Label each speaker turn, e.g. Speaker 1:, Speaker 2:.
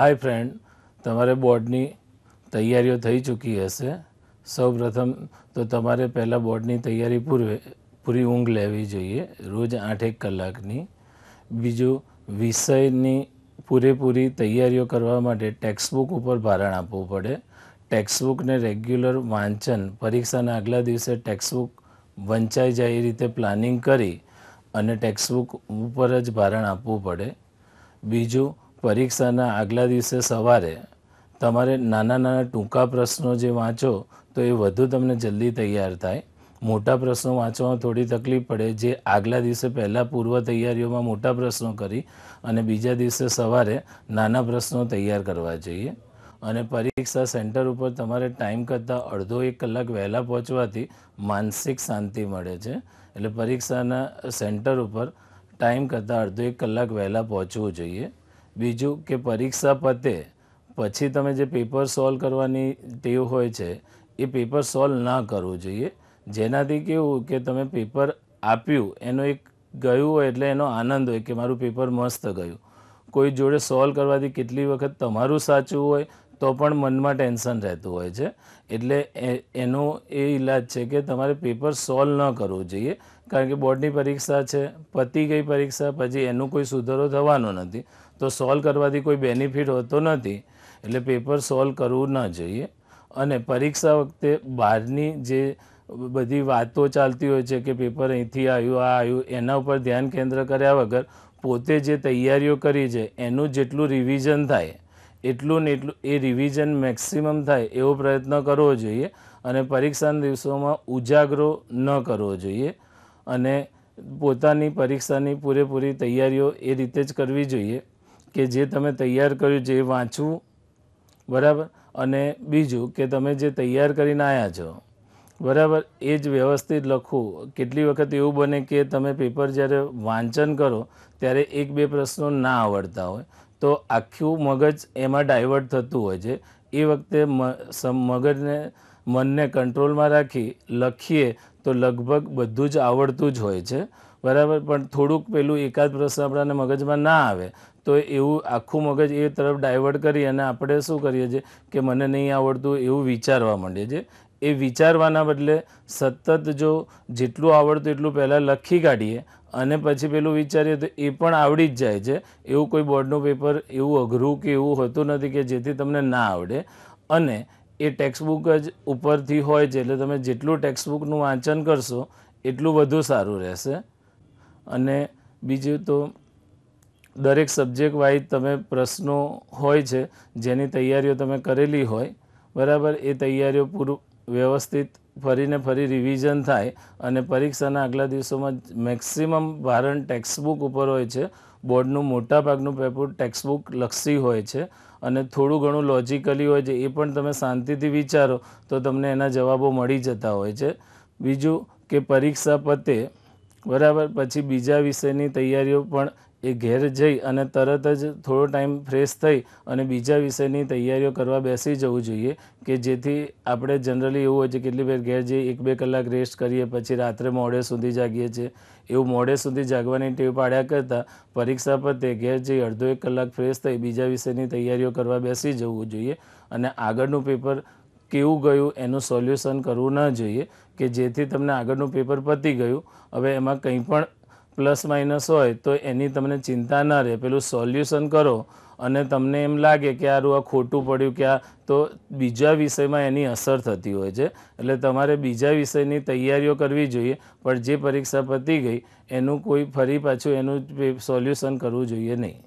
Speaker 1: hi friend तुम्हारे बोर्डनी तैयारीयो થઈ ચૂકી હશે સૌપ્રથમ તો તમારે પહેલા બોર્ડની તૈયારી પૂર્વે પૂરી ઉંગ લેવી જોઈએ રોજ 8-1 કલાકની બીજો વિષયની પૂરેપૂરી તૈયારીઓ કરવા માટે ટેક્સ્ટબુક ઉપર ભારણ આપવું પડે ટેક્સ્ટબુક ને રેગ્યુલર વાંચન પરીક્ષાના અગલા દિવસે ટેક્સ્ટબુક વાંચાઈ જાય એ રીતે પ્લાનિંગ કરી અને ટેક્સ્ટબુક ઉપર જ ભારણ આપવું પડે બીજો પરીક્ષાના આગલા દિવસે સવારે તમારે નાના નાના ટૂંકા પ્રશ્નો જે વાંચો તો એ વધુ તમને જલ્દી તૈયાર થાય મોટા પ્રશ્નો વાંચવામાં થોડી તકલીફ પડે જે આગલા દિવસે પહેલાં પૂર્વ તૈયારીઓમાં મોટા પ્રશ્નો કરી અને બીજા દિવસે સવારે નાના પ્રશ્નો તૈયાર કરવા જોઈએ અને પરીક્ષા સેન્ટર ઉપર તમારે ટાઈમ કરતાં અડધો એક કલાક વહેલા પહોંચવાથી માનસિક શાંતિ મળે છે એટલે પરીક્ષાના સેન્ટર ઉપર ટાઈમ કરતાં અડધો એક કલાક વહેલા પહોંચવું જોઈએ બીજું કે પરીક્ષા પતે પછી તમે જે પેપર સોલ્વ કરવાની ટેવ હોય છે એ પેપર સોલ્વ ના કરવું જોઈએ જેનાથી કેવું કે તમે પેપર આપ્યું એનો એક ગયું હોય એટલે એનો આનંદ હોય કે મારું પેપર મસ્ત ગયું કોઈ જોડે સોલ્વ કરવાથી કેટલી વખત તમારું સાચું હોય તો પણ મનમાં ટેન્શન રહેતું હોય છે એટલે એનું એ ઈલાજ છે કે તમારે પેપર સોલ્વ ન કરો જોઈએ કારણ કે બોર્ડની પરીક્ષા છે પતિ ગઈ પરીક્ષા પછી એનું કોઈ સુધારો થવાનું નથી તો સોલ્વ કરવાથી કોઈ બેનિફિટ હોતો નથી એટલે પેપર સોલ્વ કરવું ન જોઈએ અને પરીક્ષા વખતે બહારની જે બધી વાતો ચાલતી હોય છે કે પેપર અહીંથી આયું આ આ એના ઉપર ધ્યાન કેન્દ્ર કરે વગર પોતે જે તૈયારીઓ કરી છે એનું જેટલું રિવિઝન થાય એટલું ને એટલું એ રિવિઝન મેક્સિમમ થાય એવો પ્રયત્ન કરવો જોઈએ અને પરીક્ષાના દિવસોમાં ઉજાગરો ન કરવો જોઈએ અને પોતાની પરીક્ષાની પૂરેપૂરી તૈયારીઓ એ રીતે જ કરવી જોઈએ કે જે તમે તૈયાર કર્યું જે વાંચો બરાબર અને બીજું કે તમે જે તૈયાર કરીને આવ્યા છો બરાબર એ જ વ્યવસ્થિત લખો કેટલી વખત એવું બને કે તમે પેપર જ્યારે વાંચન કરો ત્યારે એક બે પ્રશ્નો ના આવડતા હોય તો આખું મગજ એમાં ડાયવર્ટ થતું હોય છે એ વખતે મગજને મનને કંટ્રોલમાં રાખી લખીએ તો લગભગ બધું જ આવડતું જ હોય છે બરાબર પણ થોડુંક પેલું એકાદ પ્રશ્ન આપણાને મગજમાં ના આવે તો એવું આખું મગજ એ તરફ ડાયવર્ટ કરી અને આપણે શું કરીએ છીએ કે મને નહીં આવડતું એવું વિચારવા માંડીએ છીએ એ વિચારવાના બદલે સતત જો જેટલું આવડતું એટલું પહેલાં લખી કાઢીએ અને પછી પેલું વિચારીએ તો એ પણ આવડી જ જાય છે એવું કોઈ બોર્ડનું પેપર એવું અઘરું કે એવું હોતું નથી કે જેથી તમને ના આવડે અને એ ટેક્સ્ટબુક જ ઉપરથી હોય છે એટલે તમે જેટલું ટેક્સ્ટબુકનું વાંચન કરશો એટલું વધુ સારું રહેશે અને બીજું તો દરેક સબ્જેક્ટ વાઇઝ તમે પ્રશ્નો હોય છે જેની તૈયારીઓ તમે કરેલી હોય બરાબર એ તૈયારીઓ પૂરું વ્યવસ્થિત ફરીને ફરી રિવિઝન થાય અને પરીક્ષાના આગલા દિવસોમાં મેક્સિમમ ભારણ ટેક્સ્ટબુક ઉપર હોય છે બોર્ડનું મોટાભાગનું પેપર ટેક્સ્ટબુક લક્ષી હોય છે અને થોડું ઘણું લોજિકલી હોય છે એ પણ તમે શાંતિથી વિચારો તો તમને એના જવાબો મળી જતા હોય છે બીજું કે પરીક્ષા પતે બરાબર પછી બીજા વિષયની તૈયારીઓ પણ એ ઘેર જે અને તરત જ થોડો ટાઈમ ફ્રેશ થઈ અને બીજા વિષયની તૈયારીઓ કરવા બેસી જવું જોઈએ કે જેથી આપણે જનરલી એવું હોય છે કે કેટલીક બે ઘેર જે 1-2 કલાક રેસ્ટ કરીએ પછી રાત્રે મોડે સુધી જાગીએ છે એવું મોડે સુધી જાગવાની ટેવ પાડ્યા કરતા પરીક્ષા પછી ઘેર જે અડધો 1 કલાક ફ્રેશ થઈ બીજા વિષયની તૈયારીઓ કરવા બેસી જવું જોઈએ અને આગળનો પેપર કે ઊ ગયો એનું સોલ્યુશન કરવું ના જોઈએ કે જેથી તમને આગળનો પેપર પડતી ગયો હવે એમાં કંઈ પણ પ્લસ માઈનસ હોય તો એની તમે ચિંતા ના રે પેલું સોલ્યુશન કરો અને તમને એમ લાગે કે આ રૂઆ ખોટું પડ્યું કે આ તો બીજા વિષયમાં એની અસર થતી હોય છે એટલે તમારે બીજા વિષયની તૈયારીઓ કરવી જોઈએ પણ જે પરીક્ષા પડી ગઈ એનું કોઈ ફરી પાછું એનું સોલ્યુશન કરવું જોઈએ નહીં